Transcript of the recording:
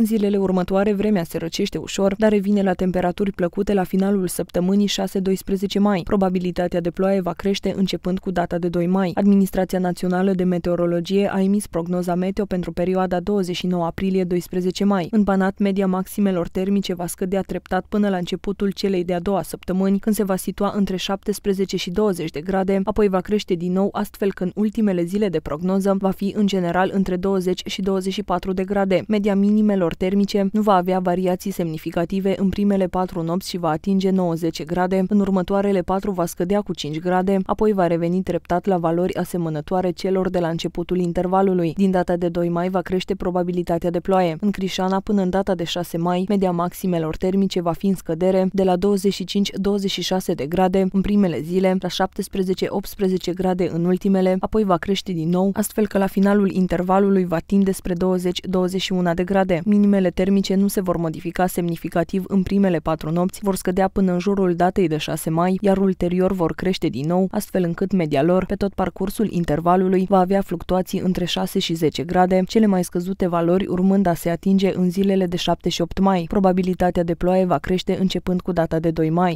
În zilele următoare, vremea se răcește ușor, dar revine la temperaturi plăcute la finalul săptămânii 6-12 mai. Probabilitatea de ploaie va crește începând cu data de 2 mai. Administrația Națională de Meteorologie a emis prognoza meteo pentru perioada 29 aprilie-12 mai. În Banat, media maximelor termice va scădea treptat până la începutul celei de-a doua săptămâni, când se va situa între 17 și 20 de grade, apoi va crește din nou, astfel că în ultimele zile de prognoză va fi în general între 20 și 24 de grade. Media minimelor condițiilor termice, nu va avea variații semnificative în primele patru nopți și va atinge 90 grade, în următoarele patru va scădea cu 5 grade, apoi va reveni treptat la valori asemănătoare celor de la începutul intervalului. Din data de 2 mai va crește probabilitatea de ploaie. În Crișana, până în data de 6 mai, media maximelor termice va fi în scădere de la 25-26 de grade în primele zile, la 17-18 grade în ultimele, apoi va crește din nou, astfel că la finalul intervalului va tinde spre 20-21 de grade. Minimele termice nu se vor modifica semnificativ în primele patru nopți, vor scădea până în jurul datei de 6 mai, iar ulterior vor crește din nou, astfel încât media lor, pe tot parcursul intervalului, va avea fluctuații între 6 și 10 grade, cele mai scăzute valori urmând a se atinge în zilele de 7 și 8 mai. Probabilitatea de ploaie va crește începând cu data de 2 mai.